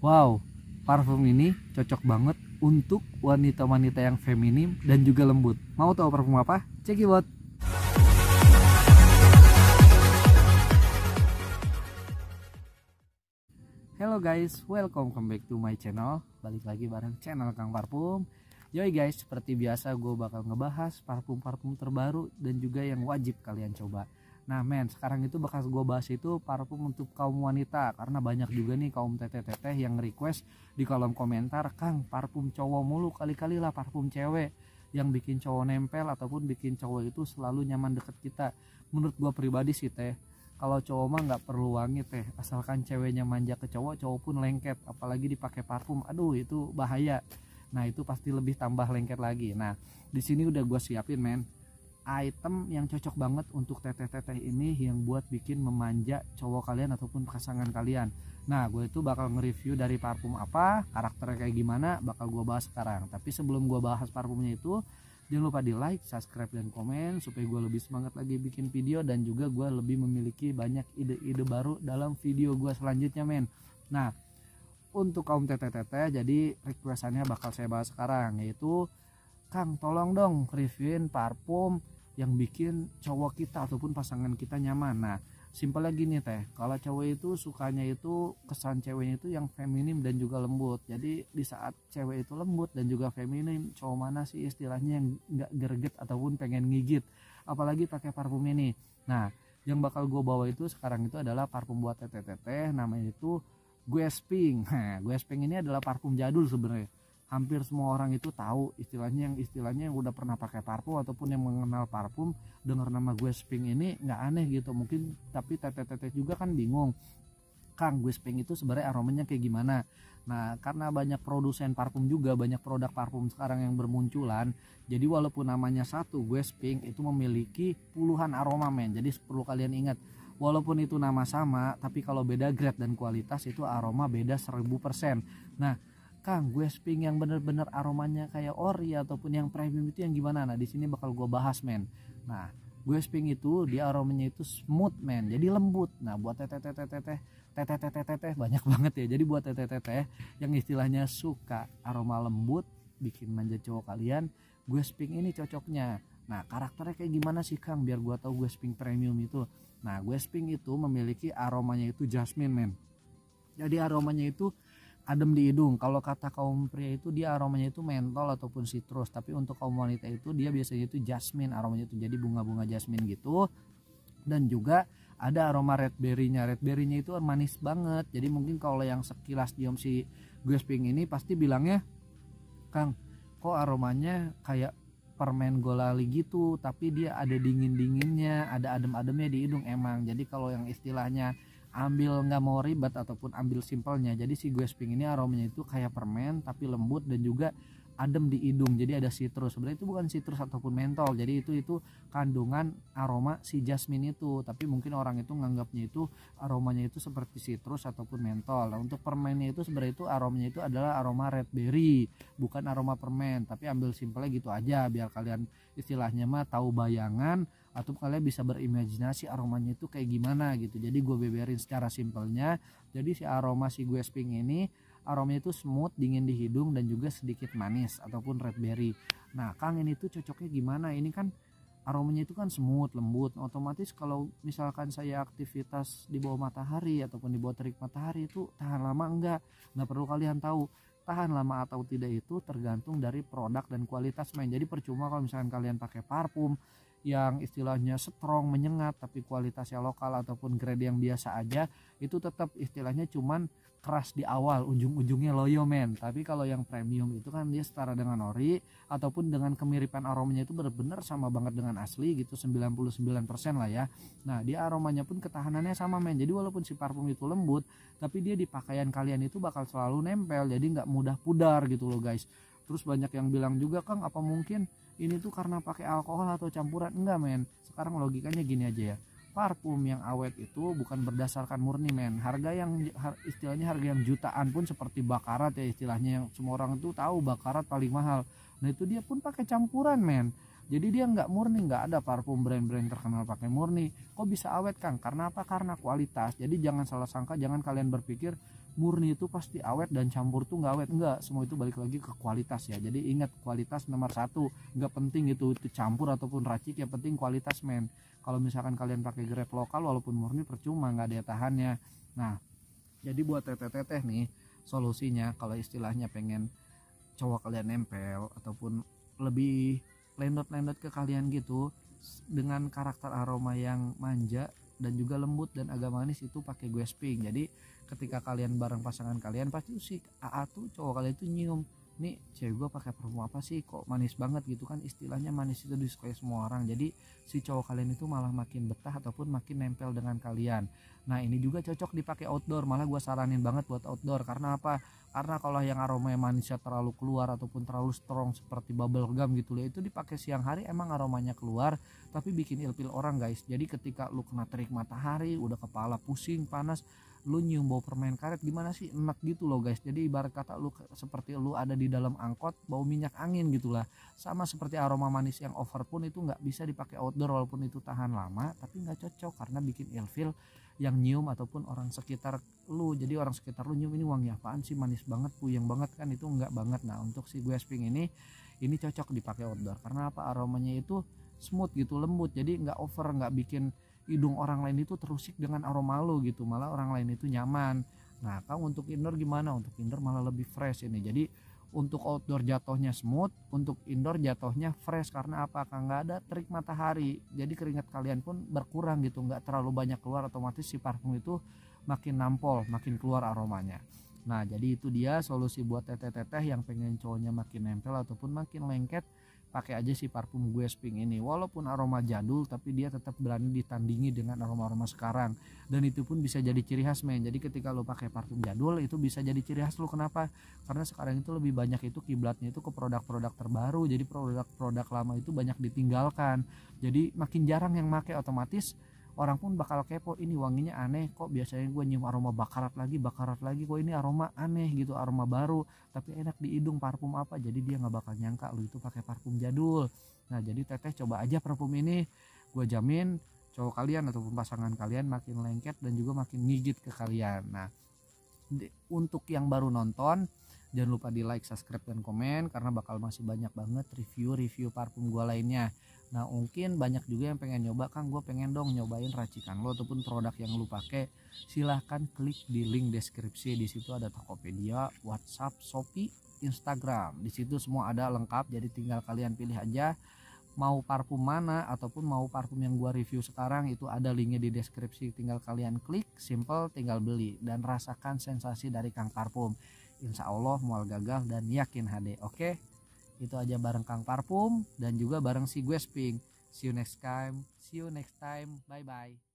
wow parfum ini cocok banget untuk wanita-wanita yang feminim dan juga lembut. Mau tahu parfum apa? Cekidot. Hello guys, welcome come back to my channel. Balik lagi bareng channel Kang Parfum. Yoi guys, seperti biasa gue bakal ngebahas parfum-parfum terbaru dan juga yang wajib kalian coba. Nah men, sekarang itu bekas gue bahas itu parfum untuk kaum wanita Karena banyak juga nih kaum teteh-teteh yang request di kolom komentar Kang, parfum cowok mulu kali-kali lah parfum cewek Yang bikin cowok nempel ataupun bikin cowok itu selalu nyaman deket kita Menurut gue pribadi sih teh Kalau cowok mah nggak perlu wangi teh Asalkan ceweknya manja ke cowok, cowok pun lengket Apalagi dipakai parfum, aduh itu bahaya Nah itu pasti lebih tambah lengket lagi Nah di sini udah gue siapin men item yang cocok banget untuk teteh-teteh ini yang buat bikin memanja cowok kalian ataupun pasangan kalian. Nah, gue itu bakal nge-review dari parfum apa, karakternya kayak gimana, bakal gue bahas sekarang. Tapi sebelum gue bahas parfumnya itu, jangan lupa di like, subscribe, dan komen supaya gue lebih semangat lagi bikin video dan juga gue lebih memiliki banyak ide-ide baru dalam video gue selanjutnya, men. Nah, untuk kaum teteh-teteh, jadi requestannya bakal saya bahas sekarang, yaitu Kang tolong dong reviewin parfum yang bikin cowok kita ataupun pasangan kita nyaman. Nah, simpel lagi nih teh, kalau cewek itu sukanya itu kesan ceweknya itu yang feminim dan juga lembut. Jadi di saat cewek itu lembut dan juga feminim, cowok mana sih istilahnya yang nggak gerget ataupun pengen ngigit, apalagi pakai parfum ini. Nah, yang bakal gue bawa itu sekarang itu adalah parfum buat teteh teteh namanya itu Guesping. Nah, Guesping ini adalah parfum jadul sebenarnya hampir semua orang itu tahu istilahnya yang istilahnya yang udah pernah pakai parfum ataupun yang mengenal parfum dengar nama gue Sping ini nggak aneh gitu mungkin tapi teteh-teteh juga kan bingung Kang gue Sping itu sebenarnya aromanya kayak gimana nah karena banyak produsen parfum juga banyak produk parfum sekarang yang bermunculan jadi walaupun namanya satu gue Sping itu memiliki puluhan aroma men jadi perlu kalian ingat walaupun itu nama sama tapi kalau beda grade dan kualitas itu aroma beda 1000% nah Kang, gue sping yang bener-bener aromanya kayak ori ataupun yang premium itu yang gimana? Nah, di sini bakal gue bahas, men. Nah, gue sping itu di aromanya itu smooth, men. Jadi lembut. Nah, buat teteh teteh teteh teteh teteh teteh banyak banget ya. Jadi buat teteh teteh yang istilahnya suka aroma lembut bikin manja cowok kalian, gue sping ini cocoknya. Nah, karakternya kayak gimana sih, Kang? Biar gue tahu gue sping premium itu. Nah, gue sping itu memiliki aromanya itu jasmine, men. Jadi aromanya itu adem di hidung. Kalau kata kaum pria itu dia aromanya itu mentol ataupun citrus, tapi untuk kaum wanita itu dia biasanya itu jasmine aromanya itu jadi bunga-bunga jasmine gitu. Dan juga ada aroma red berry-nya. Red berry-nya itu manis banget. Jadi mungkin kalau yang sekilas diom si Guesping ini pasti bilangnya, "Kang, kok aromanya kayak permen golali gitu tapi dia ada dingin dinginnya ada adem ademnya di hidung emang jadi kalau yang istilahnya ambil nggak mau ribet ataupun ambil simpelnya jadi si gue sping ini aromanya itu kayak permen tapi lembut dan juga adem di hidung jadi ada citrus sebenarnya itu bukan citrus ataupun mentol jadi itu itu kandungan aroma si jasmine itu tapi mungkin orang itu nganggapnya itu aromanya itu seperti citrus ataupun mentol nah, untuk permennya itu sebenarnya itu aromanya itu adalah aroma red berry bukan aroma permen tapi ambil simpelnya gitu aja biar kalian istilahnya mah tahu bayangan atau kalian bisa berimajinasi aromanya itu kayak gimana gitu jadi gue beberin secara simpelnya jadi si aroma si gue sping ini aromanya itu smooth dingin di hidung dan juga sedikit manis ataupun red berry nah kang ini tuh cocoknya gimana ini kan aromanya itu kan smooth lembut otomatis kalau misalkan saya aktivitas di bawah matahari ataupun di bawah terik matahari itu tahan lama enggak nggak perlu kalian tahu tahan lama atau tidak itu tergantung dari produk dan kualitas main jadi percuma kalau misalkan kalian pakai parfum yang istilahnya strong menyengat tapi kualitasnya lokal ataupun grade yang biasa aja itu tetap istilahnya cuman keras di awal ujung-ujungnya loyo men tapi kalau yang premium itu kan dia setara dengan ori ataupun dengan kemiripan aromanya itu benar-benar sama banget dengan asli gitu 99% lah ya nah dia aromanya pun ketahanannya sama men jadi walaupun si parfum itu lembut tapi dia di pakaian kalian itu bakal selalu nempel jadi nggak mudah pudar gitu loh guys terus banyak yang bilang juga kang apa mungkin ini tuh karena pakai alkohol atau campuran enggak men sekarang logikanya gini aja ya parfum yang awet itu bukan berdasarkan murni men harga yang istilahnya harga yang jutaan pun seperti bakarat ya istilahnya yang semua orang tuh tahu bakarat paling mahal nah itu dia pun pakai campuran men jadi dia nggak murni, nggak ada parfum brand-brand terkenal pakai murni. Kok bisa awet Kang? Karena apa? Karena kualitas. Jadi jangan salah sangka, jangan kalian berpikir murni itu pasti awet dan campur tuh nggak awet enggak semua itu balik lagi ke kualitas ya jadi ingat kualitas nomor satu nggak penting itu itu campur ataupun racik yang penting kualitas men kalau misalkan kalian pakai grab lokal walaupun murni percuma nggak ada tahannya nah jadi buat teteh-teteh nih solusinya kalau istilahnya pengen cowok kalian nempel ataupun lebih lendot-lendot ke kalian gitu dengan karakter aroma yang manja dan juga lembut dan agak manis itu pakai guesping jadi ketika kalian bareng pasangan kalian pasti si AA tuh cowok kalian tuh nyium nih cewek gue pakai parfum apa sih kok manis banget gitu kan istilahnya manis itu disukai semua orang jadi si cowok kalian itu malah makin betah ataupun makin nempel dengan kalian nah ini juga cocok dipakai outdoor malah gue saranin banget buat outdoor karena apa karena kalau yang aroma manisnya terlalu keluar ataupun terlalu strong seperti bubble gum gitu ya itu dipakai siang hari emang aromanya keluar tapi bikin ilpil orang guys jadi ketika lu kena terik matahari udah kepala pusing panas lu nyium bau permen karet gimana sih enak gitu loh guys jadi ibarat kata lu seperti lu ada di dalam angkot bau minyak angin gitulah sama seperti aroma manis yang over pun itu nggak bisa dipakai outdoor walaupun itu tahan lama tapi nggak cocok karena bikin ilfil yang nyium ataupun orang sekitar lu jadi orang sekitar lu nyium ini wangi apaan sih manis banget puyeng banget kan itu enggak banget nah untuk si gue spring ini ini cocok dipakai outdoor karena apa aromanya itu smooth gitu lembut jadi enggak over enggak bikin hidung orang lain itu terusik dengan aroma lo gitu malah orang lain itu nyaman nah kalau untuk indoor gimana untuk indoor malah lebih fresh ini jadi untuk outdoor jatuhnya smooth untuk indoor jatuhnya fresh karena apa kan nggak ada terik matahari jadi keringat kalian pun berkurang gitu nggak terlalu banyak keluar otomatis si parfum itu makin nampol makin keluar aromanya Nah, jadi itu dia solusi buat teteh-teteh yang pengen cowoknya makin nempel ataupun makin lengket, pakai aja si parfum gue spring ini. Walaupun aroma jadul tapi dia tetap berani ditandingi dengan aroma-aroma sekarang. Dan itu pun bisa jadi ciri khas men. Jadi ketika lo pakai parfum jadul itu bisa jadi ciri khas lo kenapa? Karena sekarang itu lebih banyak itu kiblatnya itu ke produk-produk terbaru. Jadi produk-produk lama itu banyak ditinggalkan. Jadi makin jarang yang make otomatis orang pun bakal kepo ini wanginya aneh kok biasanya gue nyium aroma bakarat lagi bakarat lagi kok ini aroma aneh gitu aroma baru tapi enak di hidung parfum apa jadi dia nggak bakal nyangka lu itu pakai parfum jadul nah jadi teteh coba aja parfum ini gue jamin cowok kalian ataupun pasangan kalian makin lengket dan juga makin ngigit ke kalian nah di, untuk yang baru nonton jangan lupa di like subscribe dan komen karena bakal masih banyak banget review-review parfum gue lainnya Nah mungkin banyak juga yang pengen nyoba kan? gue pengen dong nyobain racikan lo ataupun produk yang lo pakai Silahkan klik di link deskripsi di situ ada Tokopedia, Whatsapp, Shopee, Instagram di situ semua ada lengkap jadi tinggal kalian pilih aja mau parfum mana ataupun mau parfum yang gue review sekarang itu ada linknya di deskripsi tinggal kalian klik simple tinggal beli dan rasakan sensasi dari Kang Parfum Insya Allah mual gagal dan yakin HD oke okay? itu aja bareng Kang Parfum dan juga bareng si Guesping see you next time see you next time bye bye